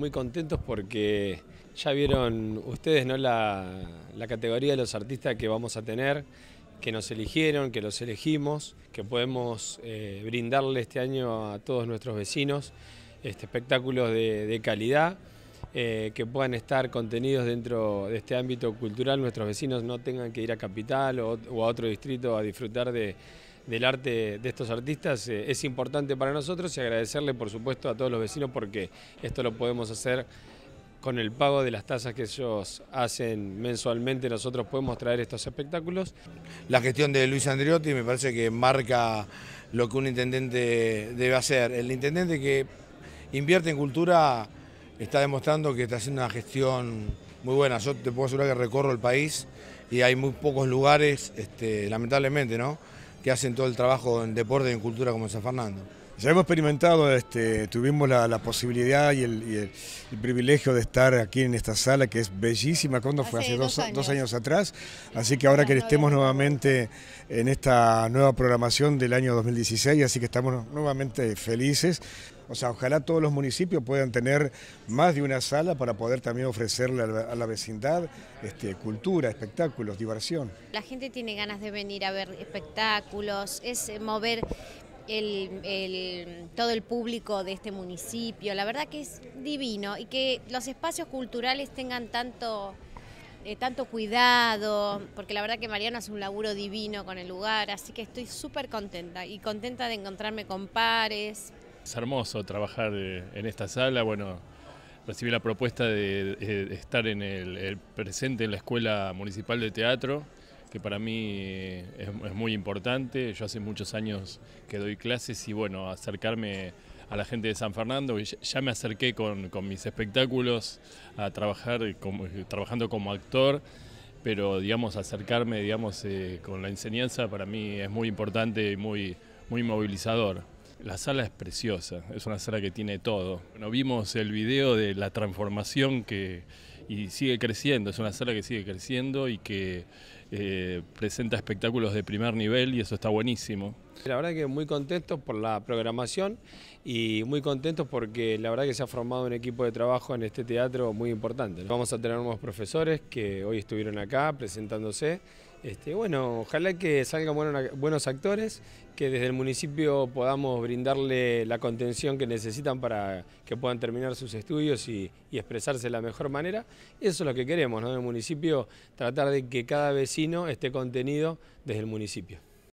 Muy contentos porque ya vieron ustedes ¿no? la, categoría de los artistas que vamos a tener, que nos eligieron, que los elegimos, que podemos eh, brindarle este año a todos nuestros vecinos este, espectáculos de, calidad, eh, que puedan estar contenidos dentro de este ámbito cultural, nuestros vecinos no tengan que ir a Capital o a otro distrito a disfrutar de del arte de estos artistas eh, es importante para nosotros y agradecerle por supuesto a todos los vecinos porque esto lo podemos hacer con el pago de las tasas que ellos hacen mensualmente, nosotros podemos traer estos espectáculos. La gestión de Luis Andriotti me parece que marca lo que un intendente debe hacer. El intendente que invierte en cultura está demostrando que está haciendo una gestión muy buena. Yo te puedo asegurar que recorro el país y hay muy pocos lugares, este, lamentablemente, ¿no? que hacen todo el trabajo en deporte y en cultura como San Fernando. Ya hemos experimentado, este, tuvimos la, posibilidad y, el, privilegio de estar aquí en esta sala que es bellísima. cuando fue? Hace, dos, años. atrás. Así que ahora que estemos nuevamente en esta nueva programación del año 2016, así que estamos nuevamente felices. O sea, ojalá todos los municipios puedan tener más de una sala para poder también ofrecerle a la, vecindad este, cultura, espectáculos, diversión. La gente tiene ganas de venir a ver espectáculos, es eh, mover el, todo el público de este municipio. La verdad que es divino y que los espacios culturales tengan tanto, eh, tanto cuidado, porque la verdad que Mariano hace un laburo divino con el lugar, así que estoy súper contenta y contenta de encontrarme con pares. Es hermoso trabajar eh, en esta sala, bueno, recibí la propuesta de, estar en el presente en la Escuela Municipal de Teatro que para mí eh, es, muy importante. Yo hace muchos años que doy clases y bueno, acercarme a la gente de San Fernando, ya, me acerqué con, mis espectáculos a trabajar trabajando como actor, pero digamos acercarme digamos, eh, con la enseñanza para mí es muy importante y muy, muy movilizador. La sala es preciosa, es una sala que tiene todo. Bueno, vimos el video de la transformación que, y sigue creciendo, es una sala que sigue creciendo y que eh, presenta espectáculos de primer nivel y eso está buenísimo. La verdad que muy contentos por la programación y muy contentos porque la verdad que se ha formado un equipo de trabajo en este teatro muy importante. Vamos a tener unos profesores que hoy estuvieron acá presentándose este, bueno, ojalá que salgan buenos actores, que desde el municipio podamos brindarle la contención que necesitan para que puedan terminar sus estudios y, y expresarse de la mejor manera. Eso es lo que queremos, ¿no? En el municipio, tratar de que cada vecino esté contenido desde el municipio.